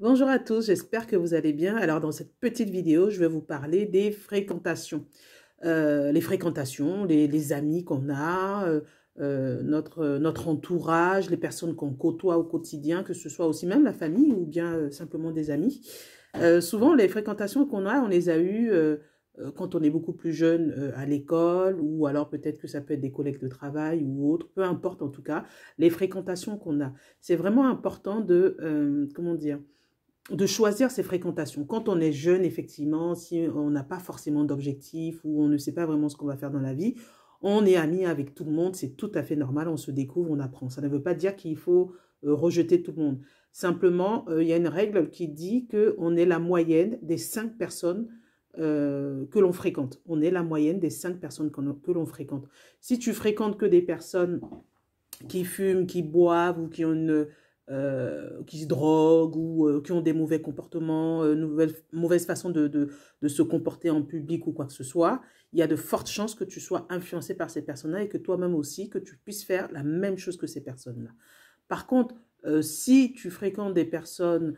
Bonjour à tous, j'espère que vous allez bien. Alors dans cette petite vidéo, je vais vous parler des fréquentations. Euh, les fréquentations, les, amis qu'on a, euh, euh, notre, entourage, les personnes qu'on côtoie au quotidien, que ce soit aussi même la famille ou bien simplement des amis. souvent, les fréquentations qu'on a, on les a eues quand on est beaucoup plus jeune à l'école, ou alors peut-être que ça peut être des collègues de travail ou autre, peu importe en tout cas, les fréquentations qu'on a. C'est vraiment important de, comment dire, de choisir ses fréquentations. Quand on est jeune, effectivement, si on n'a pas forcément d'objectif ou on ne sait pas vraiment ce qu'on va faire dans la vie, on est ami avec tout le monde, c'est tout à fait normal, on se découvre, on apprend. Ça ne veut pas dire qu'il faut euh, rejeter tout le monde. Simplement, euh, il y a une règle qui dit qu'on est la moyenne des cinq personnes euh, que l'on fréquente. On est la moyenne des cinq personnes que, l'on fréquente. Si tu fréquentes que des personnes qui fument, qui boivent ou qui ont une euh, qui se droguent ou euh, qui ont des mauvais comportements, une euh, nouvelle, façon de, se comporter en public ou quoi que ce soit, il y a de fortes chances que tu sois influencé par ces personnes-là et que toi-même aussi, que tu puisses faire la même chose que ces personnes-là. Par contre, si tu fréquentes des personnes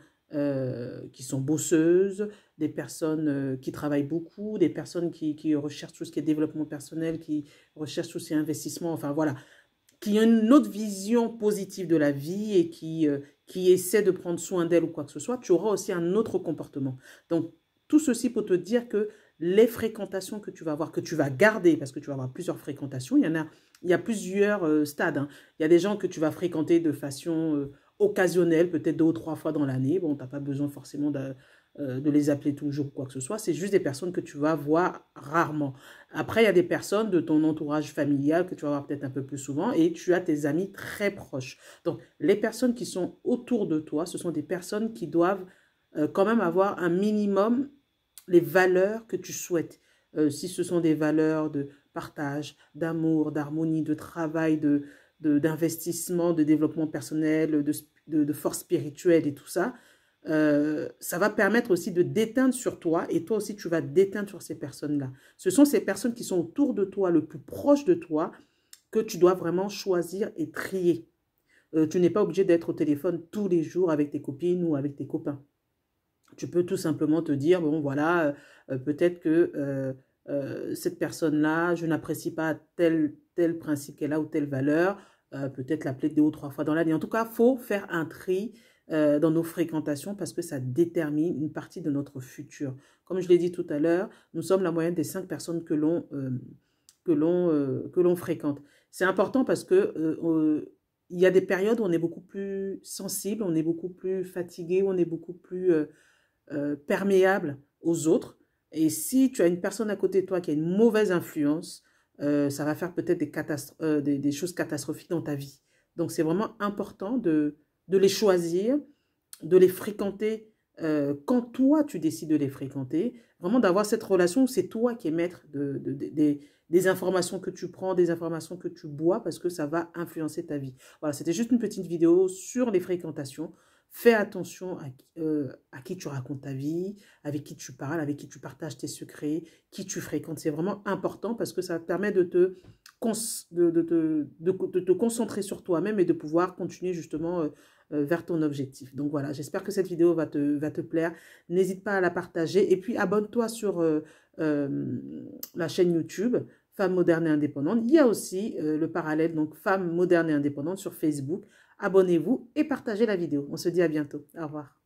qui sont bosseuses, des personnes qui travaillent beaucoup, des personnes qui, qui recherchent tout ce qui est développement personnel, qui recherchent tout ce qui est investissement, enfin voilà, qui a une autre vision positive de la vie et qui, euh, qui essaie de prendre soin d'elle ou quoi que ce soit, tu auras aussi un autre comportement. Donc, tout ceci pour te dire que les fréquentations que tu vas avoir, que tu vas garder, parce que tu vas avoir plusieurs fréquentations, il y en a, il y a plusieurs euh, stades. Hein. Il y a des gens que tu vas fréquenter de façon euh, occasionnel, peut-être deux ou trois fois dans l'année. Bon, tu n'as pas besoin forcément de, euh, les appeler toujours ou quoi que ce soit. C'est juste des personnes que tu vas voir rarement. Après, il y a des personnes de ton entourage familial que tu vas voir peut-être un peu plus souvent et tu as tes amis très proches. Donc, les personnes qui sont autour de toi, ce sont des personnes qui doivent euh, quand même avoir un minimum les valeurs que tu souhaites. Euh, si ce sont des valeurs de partage, d'amour, d'harmonie, de travail, de d'investissement, de, développement personnel, de, de, force spirituelle et tout ça, euh, ça va permettre aussi de déteindre sur toi et toi aussi tu vas déteindre sur ces personnes-là. Ce sont ces personnes qui sont autour de toi, le plus proche de toi, que tu dois vraiment choisir et trier. Euh, tu n'es pas obligé d'être au téléphone tous les jours avec tes copines ou avec tes copains. Tu peux tout simplement te dire, bon voilà, euh, peut-être que cette personne-là, je n'apprécie pas tel, tel principe qu'elle a ou telle valeur, euh, peut-être l'appeler deux ou trois fois dans l'année. En tout cas, faut faire un tri euh, dans nos fréquentations parce que ça détermine une partie de notre futur. Comme je l'ai dit tout à l'heure, nous sommes la moyenne des cinq personnes que l'on euh, que l'on fréquente. C'est important parce que il y a des périodes où on est beaucoup plus sensible, on est beaucoup plus fatigué, on est beaucoup plus perméable aux autres. Et si tu as une personne à côté de toi qui a une mauvaise influence, euh, ça va faire peut-être euh, des, choses catastrophiques dans ta vie. Donc, c'est vraiment important de, les choisir, de les fréquenter euh, quand toi, tu décides de les fréquenter. Vraiment d'avoir cette relation où c'est toi qui es maître des informations que tu prends, des informations que tu bois, parce que ça va influencer ta vie. Voilà, c'était juste une petite vidéo sur les fréquentations. Fais attention euh, à, qui tu racontes ta vie, avec qui tu parles, avec qui tu partages tes secrets, qui tu fréquentes. C'est vraiment important parce que ça te permet de te, de, te concentrer sur toi-même et de pouvoir continuer justement euh, euh, vers ton objectif. Donc voilà, j'espère que cette vidéo va te, va te plaire. N'hésite pas à la partager et puis abonne-toi sur la chaîne YouTube. Femmes modernes et indépendantes. Il y a aussi euh, le parallèle, donc Femmes modernes et indépendantes sur Facebook. Abonnez-vous et partagez la vidéo. On se dit à bientôt. Au revoir.